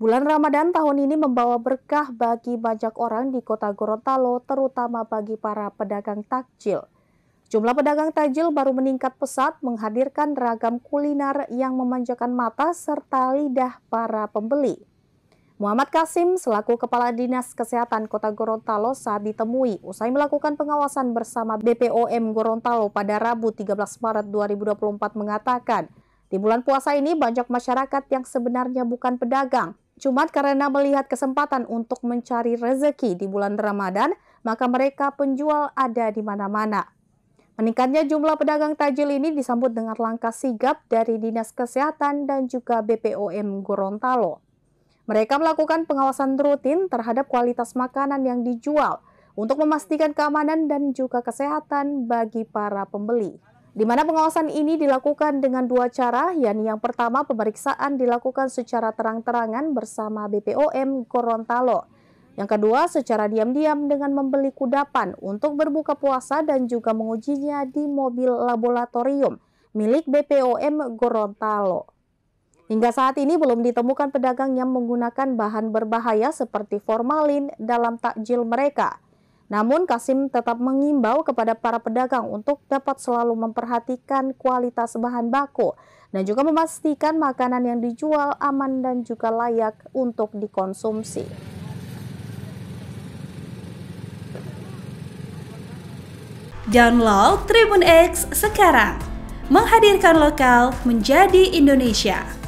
Bulan Ramadan tahun ini membawa berkah bagi banyak orang di kota Gorontalo, terutama bagi para pedagang takjil. Jumlah pedagang takjil baru meningkat pesat menghadirkan ragam kuliner yang memanjakan mata serta lidah para pembeli. Muhammad Kasim selaku Kepala Dinas Kesehatan Kota Gorontalo saat ditemui usai melakukan pengawasan bersama BPOM Gorontalo pada Rabu 13 Maret 2024 mengatakan, di bulan puasa ini banyak masyarakat yang sebenarnya bukan pedagang, Cuma karena melihat kesempatan untuk mencari rezeki di bulan Ramadan, maka mereka penjual ada di mana-mana. Meningkatnya jumlah pedagang tajil ini disambut dengan langkah sigap dari Dinas Kesehatan dan juga BPOM Gorontalo. Mereka melakukan pengawasan rutin terhadap kualitas makanan yang dijual untuk memastikan keamanan dan juga kesehatan bagi para pembeli di mana pengawasan ini dilakukan dengan dua cara, yakni yang pertama pemeriksaan dilakukan secara terang-terangan bersama BPOM Gorontalo. Yang kedua secara diam-diam dengan membeli kudapan untuk berbuka puasa dan juga mengujinya di mobil laboratorium milik BPOM Gorontalo. Hingga saat ini belum ditemukan pedagang yang menggunakan bahan berbahaya seperti formalin dalam takjil mereka. Namun Kasim tetap mengimbau kepada para pedagang untuk dapat selalu memperhatikan kualitas bahan baku dan juga memastikan makanan yang dijual aman dan juga layak untuk dikonsumsi. Download Tribun X sekarang, menghadirkan lokal menjadi Indonesia.